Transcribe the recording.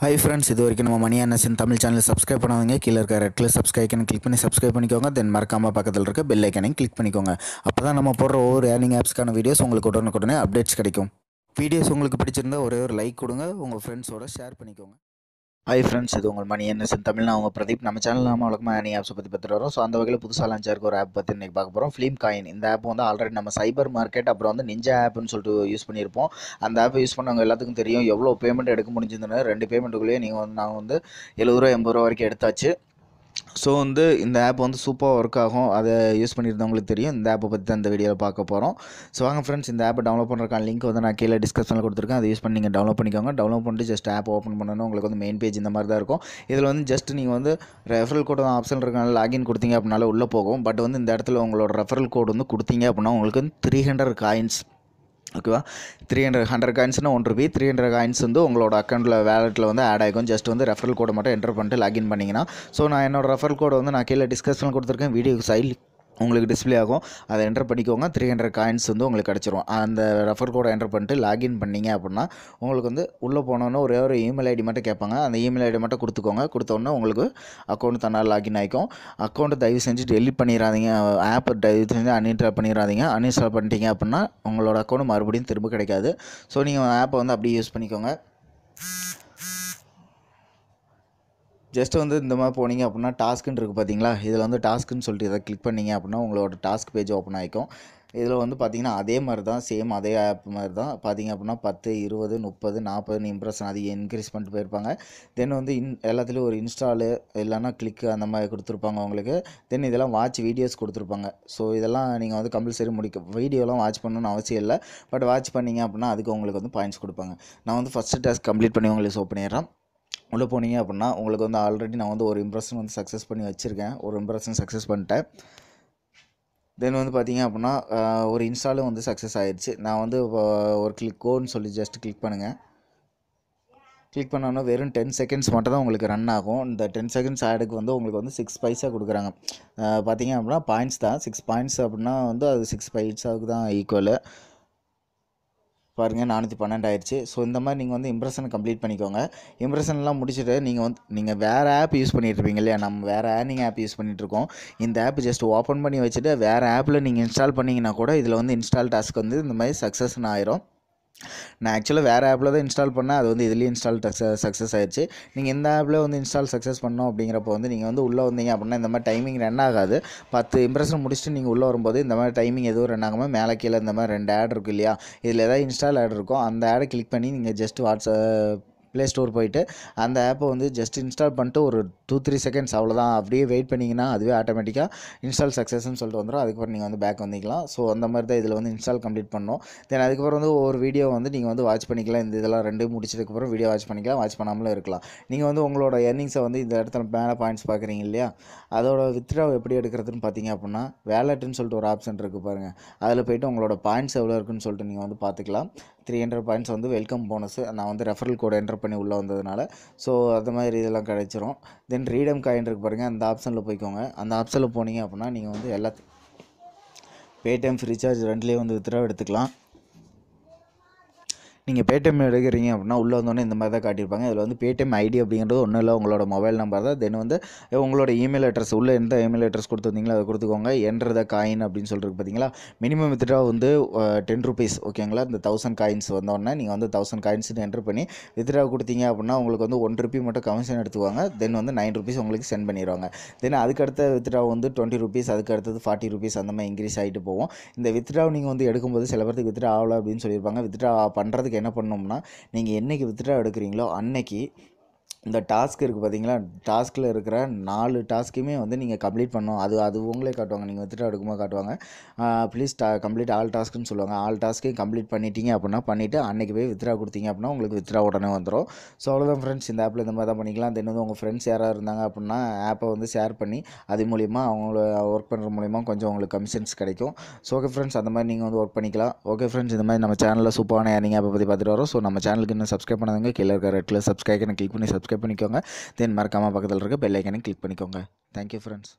hi friends இது வரைக்கும் நம்ம மணி அன்னசின் தமிழ் சேனல் சப்ஸ்கிரைப் பண்ணாதீங்க கீழே இருக்க ரெட் கலர் சப்ஸ்கிரைப் கிளிக் பண்ணி சப்ஸ்கிரைப் பண்ணிக்கோங்க தென் மறக்காமல் பக்கத்தில் இருக்க பெல் ஐக்கனையும் கிளிக் பண்ணிக்கோங்க அப்போ தான் நம்ம போடுற ஒவ்வொரு ஏர்னிங் ஆப்ஸ்க்கான வீடியோஸ் உங்களுக்கு உடனுக்குடனே அப்டேட்ஸ் கிடைக்கும் வீடியோஸ் உங்களுக்கு பிடிச்சிருந்தா ஒரே ஒரு லைக் கொடுங்க உங்கள் ஃப்ரெண்ட்ஸோட ஷேர் பண்ணிக்கோங்க ஹாய் ஃப்ரெண்ட்ஸ் இது உங்கள் மணி என்ன தமிழ் நான் உங்கள் பிரதீப் நம்ம சேனல் நம்ம வழக்கமாக அனி ஆப்ஸை பற்றி பற்றி வரோம் ஸோ அந்த வகையில் புதுசாக லான்ச்சாக இருக்க ஒரு ஆப் பற்றி இன்றைக்கி பார்க்க போகிறோம் ஃபிலிம் காயின் இந்த ஆப் வந்து ஆல்ரெடி நம்ம சைபர் மார்க்கெட் அப்புறம் வந்து நிஞ்சா ஆப்னு சொல்லிட்டு யூஸ் பண்ணியிருப்போம் அந்த ஆப் யூஸ் பண்ணவங்க எல்லாத்துக்கும் தெரியும் எவ்வளோ பேமெண்ட் எடுக்க முடிஞ்சிருந்தன ரெண்டு பேமெண்ட்டுக்குள்ளேயே நீங்கள் வந்து நாங்கள் வந்து எழுபது ரூபா எண்பது ரூபா வரைக்கும் எடுத்தாச்சு ஸோ வந்து இந்த ஆப் வந்து சூப்பராக ஒர்க் ஆகும் அதை யூஸ் பண்ணியிருந்தவங்களுக்கு தெரியும் இந்த ஆப்பை பற்றி தான் இந்த வீடியோவில் பார்க்க போகிறோம் ஸோ வாங்க ஃப்ரெண்ட்ஸ் இந்த ஆப்பை டவுன்லோட் பண்ணுறக்கான லிங்க் வந்து நான் கீழே டிஸ்கிரிப்ஷனில் கொடுத்துருக்கேன் அதை யூஸ் பண்ணி நீங்கள் டவுன்லோட் பண்ணிக்கோங்க டவுன்லோட் பண்ணிட்டு ஜஸ்ட் ஆப் ஓப்பன் பண்ணணும் உங்களுக்கு வந்து மெயின் பேஜ் இந்த மாதிரி தான் இருக்கும் இதில் வந்து ஜஸ்ட் நீங்கள் வந்து ரெஃபரல் கோட் ஆப்ஷன் இருக்கனால லாகின் கொடுத்தீங்க அப்படின்னால உள்ளே போகும் பட் வந்து இந்த இடத்துல உங்களோட ரெஃபரல் கோட் வந்து கொடுத்தீங்க அப்படின்னா உங்களுக்கு வந்து த்ரீ ஹண்ட்ரட் காயின்ஸ் ஓகேவா த்ரீ ஹண்ட்ரட் ஹண்ட்ரட் காயின்ஸ்னா one rupee three hundred coins வந்து உங்களோட அக்கௌண்ட்டில் வேலெட்டில் வந்து ஆட் ஆகிக்கும் ஜஸ்ட் வந்து ரெஃபரல் கோடை மட்டும் என்டர் பண்ணிட்டு லாகின் பண்ணிங்கன்னா ஸோ நான் என்னோடய ரெஃபரல் கோடை வந்து நான் கீழே டிஸ்கஷன் கொடுத்துருக்கேன் வீடியோ சைல் உங்களுக்கு டிஸ்பிளே ஆகும் அதை என்டர் பண்ணிக்கோங்க த்ரீ ஹண்ட்ரட் காயின்ஸ் வந்து உங்களுக்கு கிடச்சிரும் அந்த ரெஃபர் கோடை என்டர் பண்ணிட்டு லாகின் பண்ணிங்க அப்படின்னா உங்களுக்கு வந்து உள்ளே போனோன்னே ஒரே ஒரு இமெயில் ஐடி மட்டும் கேட்பாங்க அந்த இமெயில் ஐடி மட்டும் கொடுத்துக்கோங்க கொடுத்தோன்னே உங்களுக்கு அக்கௌண்ட் தன்னால் லாகின் ஆகிக்கும் அக்கௌண்ட்டு தயவு செஞ்சு டெலிட் பண்ணிடாதீங்க ஆப் தயவு செஞ்சு அன்இன்ஸ்டால் பண்ணிடாதீங்க அன்இன்ஸ்டால் பண்ணிட்டீங்க அப்படின்னா உங்களோட அக்கௌண்ட் மறுபடியும் திரும்ப கிடைக்காது ஸோ நீங்கள் ஆப்பை வந்து அப்படியே யூஸ் பண்ணிக்கோங்க ஜஸ்ட் வந்து இந்த மாதிரி போனீங்க அப்படின்னா டாஸ்க்குன்னு இருக்குது பார்த்தீங்களா இதில் வந்து டாஸ்க்குன்னு சொல்லிட்டு இதை கிளிக் பண்ணிங்க அப்படின்னா உங்களோட டாஸ்க் பேஜ் ஓப்பன் ஆகிக்கும் இதில் வந்து பார்த்திங்கன்னா அதே மாதிரி தான் சேம் அதே ஆப் மாதிரி தான் பார்த்திங்க அப்படின்னா பத்து இருபது முப்பது நாற்பதுன்னு இம்ப்ரெஷன் அதிகம் இன்க்ரீஸ் பண்ணிட்டு போயிருப்பாங்க தென் வந்து இன் எல்லாத்துலேயும் ஒரு இன்ஸ்டாலு இல்லைனா கிளிக்கு அந்த மாதிரி கொடுத்துருப்பாங்க உங்களுக்கு தென் இதெல்லாம் வாட்ச் வீடியோஸ் கொடுத்துருப்பாங்க ஸோ இதெல்லாம் நீங்கள் வந்து கம்பல்சரி முடிக்க வீடியோலாம் வாட்ச் பண்ணணும்னு அவசியம் இல்லை பட் வாட்ச் பண்ணிங்க அப்படின்னா அதுக்கு உங்களுக்கு வந்து பாயிண்ட்ஸ் கொடுப்பாங்க நான் வந்து ஃபஸ்ட்டு டாஸ்க் கம்ப்ளீட் பண்ணி உங்களுக்கு ஷோ பண்ணிடுறேன் உள்ளே போனீங்க அப்படின்னா உங்களுக்கு வந்து ஆல்ரெடி நான் வந்து ஒரு இம்ப்ரெஷன் வந்து சக்ஸஸ் பண்ணி வச்சுருக்கேன் ஒரு இம்ப்ரெஷன் சக்ஸஸ் பண்ணிட்டேன் தென் வந்து பார்த்தீங்க அப்படின்னா ஒரு இன்ஸ்டாலும் வந்து சக்ஸஸ் ஆகிடுச்சு நான் வந்து ஒரு கிளிக் கோன்னு சொல்லி ஜஸ்ட் கிளிக் பண்ணுங்கள் கிளிக் பண்ணோன்னா வெறும் டென் செகண்ட்ஸ் மட்டும் தான் உங்களுக்கு ரன் ஆகும் இந்த டென் செகண்ட்ஸ் ஆடுக்கு வந்து உங்களுக்கு வந்து சிக்ஸ் பைசா கொடுக்குறாங்க பார்த்தீங்க அப்படின்னா பாயிண்ட்ஸ் தான் சிக்ஸ் பாயிண்ட்ஸ் அப்படின்னா வந்து அது சிக்ஸ் பைசாவுக்கு தான் ஈக்குவலு பாருங்கள் நானூற்றி பன்னெண்டு ஆயிடுச்சு ஸோ இந்த மாதிரி நீங்கள் வந்து இம்ப்ரெஷன் கம்ப்ளீட் பண்ணிக்கோங்க இம்ப்ரெஷன்லாம் முடிச்சுட்டு நீங்கள் வந்து நீங்கள் வேறு ஆப் யூஸ் பண்ணிகிட்ருப்பீங்க இல்லையா நம்ம வேறு ஏர்னிங் ஆப் யூஸ் பண்ணிகிட்ருக்கோம் இந்த ஆப் ஜஸ்ட் ஓப்பன் பண்ணி வச்சுட்டு வேறு ஆப்பில் நீங்கள் இன்ஸ்டால் பண்ணிங்கன்னா கூட இதில் வந்து இன்ஸ்டால் டாஸ்க் வந்து இந்த மாதிரி சக்ஸஸ்ன்னு ஆயிரும் நான் ஆக்சுவலாக வேறு ஆப்பில் தான் இன்ஸ்டால் பண்ணேன் அது வந்து இதுலேயும் இன்ஸ்டால் சக்ஸஸ் ஆயிடுச்சு நீங்கள் இந்த ஆப்பில் வந்து இன்ஸ்டால் சக்ஸஸ் பண்ணோம் அப்படிங்கிறப்போ வந்து நீங்கள் வந்து உள்ளே வந்தீங்க அப்படின்னா இந்த மாதிரி டைமிங் ரன் ஆகாது பத்து இம்ப்ரெஷன் முடிச்சுட்டு நீங்கள் உள்ளே வரும்போது இந்த மாதிரி டைமிங் எதுவும் ரன் ஆகாமல் மேலே கீழே இந்த மாதிரி ரெண்டு ஆட் இருக்கும் இல்லையா இதில் ஏதாவது இன்ஸ்டால் ஆட் இருக்கும் அந்த ஆடை கிளிக் பண்ணி நீங்கள் ஜஸ்ட் வாட்ஸ்அப் ப்ளே ஸ்டோர் போயிட்டு அந்த ஆப்பை வந்து ஜஸ்ட் இன்ஸ்டால் பண்ணிட்டு ஒரு டூ த்ரீ செகண்ட்ஸ் அவ்வளோதான் அப்படியே வெயிட் பண்ணிங்கன்னா அதுவே ஆட்டோமேட்டிக்காக இன்ஸ்டால் சக்ஸஸ்ன்னு சொல்லிட்டு வந்துடும் அதுக்கப்புறம் நீங்கள் வந்து பேக் வந்திக்கலாம் ஸோ அந்த மாதிரி தான் இதில் வந்து இன்ஸ்டால் கம்ப்ளீட் பண்ணோம் தென் அதுக்கப்புறம் வந்து ஒவ்வொரு வீடியோ வந்து நீங்கள் வந்து வாட்ச் பண்ணிக்கலாம் இந்த இதெல்லாம் ரெண்டு முடிச்சதுக்கப்புறம் வீடியோ வாட்ச் பண்ணிக்கலாம் வாட்ச் பண்ணாமலும் இருக்கலாம் நீங்கள் வந்து உங்களோட எர்னிங்ஸை வந்து இந்த இடத்துல மேலே பாயிண்ட்ஸ் பார்க்குறீங்க இல்லையா அதோட வித்ரா எப்படி எடுக்கிறதுன்னு பார்த்தீங்க அப்படின்னா வேலட்டுன்னு சொல்லிட்டு ஒரு ஆப்ஷன் இருக்குது பாருங்கள் அதில் போய்ட்டு உங்களோட பாயிண்ட்ஸ் எவ்வளோ இருக்குன்னு சொல்லிட்டு நீங்கள் வந்து பார்த்துக்கலாம் த்ரீ ஹண்ட்ரட் பாயிண்ட்ஸ் வந்து வெல்கம் போனஸ் நான் வந்து ரெஃபரல் கோடு என்டர் பண்ணி உள்ளே வந்ததுனால ஸோ அது மாதிரி இதெல்லாம் கிடச்சிரும் தென் ரீடம் காயின் இருக்கு பாருங்கள் அந்த ஆப்ஷனில் போய்க்கோங்க அந்த ஆப்ஷனில் போனீங்க அப்படின்னா நீங்கள் வந்து எல்லாத்தையும் பேடிஎம் ஃப்ரீசார்ஜ் ரெண்டுலேயே வந்து வித்ரா எடுத்துக்கலாம் நீங்கள் பேடிஎம் எடுக்கிறீங்க அப்படின்னா உள்ளே வந்தோடனே இந்த மாதிரி தான் காட்டியிருப்பாங்க இதில் வந்து பேடிஎம் ஐடி அப்படிங்கிறது ஒன்றும் இல்லை உங்களோட மொபைல் நம்பர் தான் தென் வந்து உங்களோட இமெயில் அட்ரஸ் உள்ளே எந்த இமெயில் அட்ரஸ் கொடுத்துருந்தீங்களோ அதை கொடுத்துக்கோங்க என்ற காயின் அப்படின்னு சொல்லிட்டு பார்த்தீங்களா மினிமம் வித்ட்ரா வந்து டென் ருபீஸ் ஓகேங்களா இந்த தௌசண்ட் காயின்ஸ் வந்தோடனே நீங்கள் வந்து தௌசண்ட் காயின்ஸ்னு என்ட்ரு பண்ணி வித்ட்ரா கொடுத்தீங்க அப்படின்னா உங்களுக்கு வந்து ஒன் ருபி மட்டும் கமிஷன் எடுத்துக்குவாங்க தென் வந்து நைன் ருபீஸ் உங்களுக்கு சென்ட் பண்ணிடுவாங்க தென் அதுக்கடுத்த வித்ட்ரா வந்து டுவெண்ட்டி ருபீஸ் அதுக்கு அடுத்தது ஃபார்ட்டி ருபீஸ் அந்த மாதிரி இன்க்ரீஸ் ஆகிட்டு போவோம் இந்த வித்ட்ரா நீங்கள் வந்து எடுக்கும்போது சில பேருக்கு வித்ட்ரா ஆகலை அப்படின்னு சொல்லியிருப்பாங்க வித்ட்ரா பண்ணுறதுக்கு என்ன பண்ணோம்னா நீங்கள் என்றைக்கு வித்ட்ரா எடுக்கிறீங்களோ அன்னைக்கு இந்த டாஸ்க் இருக்குது பார்த்தீங்களா டாஸ்கில் இருக்கிற நாலு டாஸ்க்குமே வந்து நீங்கள் கம்ப்ளீட் பண்ணணும் அது அது உங்களே காட்டுவாங்க நீங்கள் வந்துட்டு எடுக்கும்போது காட்டுவாங்க ப்ளீஸ் டா கம்ப்ளீட் ஆல் டாஸ்க்குன்னு சொல்லுவாங்க ஆல் டாஸ்க்கையும் கம்ப்ளீட் பண்ணிட்டீங்க அப்படின்னா பண்ணிவிட்டு அன்றைக்கி போய் வித்ரா கொடுத்தீங்க அப்படின்னா உங்களுக்கு வித்ரா உடனே வந்துடும் ஸோ அவ்வளோதான் ஃப்ரெண்ட்ஸ் இந்த ஆப்பில் இந்த மாதிரி தான் பண்ணிக்கலாம் தென் வந்து உங்கள் ஃப்ரெண்ட்ஸ் யாராக இருந்தாங்க அப்படின்னா ஆப்பை வந்து ஷேர் பண்ணி அது மூலிமா அவங்கள ஒர்க் பண்ணுற மூலிமா கொஞ்சம் உங்களுக்கு கமிஷன்ஸ் கிடைக்கும் ஸோ ஓகே ஃப்ரெண்ட்ஸ் அந்த மாதிரி நீங்கள் வந்து ஒர்க் பண்ணிக்கலாம் ஓகே ஃப்ரெண்ட்ஸ் இந்த மாதிரி நம்ம சேனலில் சூப்பரான ஏர்னிங் ஆப்பை பற்றி பார்த்துட்டு வரோம் ஸோ நம்ம சேனலுக்கு இன்னும் சப்ஸ்கிரைப் பண்ணாதீங்க கீழே இருக்கிற ரெட்டில் சப்ஸ்கிரைப் கிளிக் பண்ணி சப்ஸ்கிரைப் சப்ஸ்கிரைப் பண்ணிக்கோங்க தென் மறக்காமல் பக்கத்தில் இருக்க பெல்லைக்கனையும் கிளிக் பண்ணிக்கோங்க தேங்க்யூ ஃப்ரெண்ட்ஸ்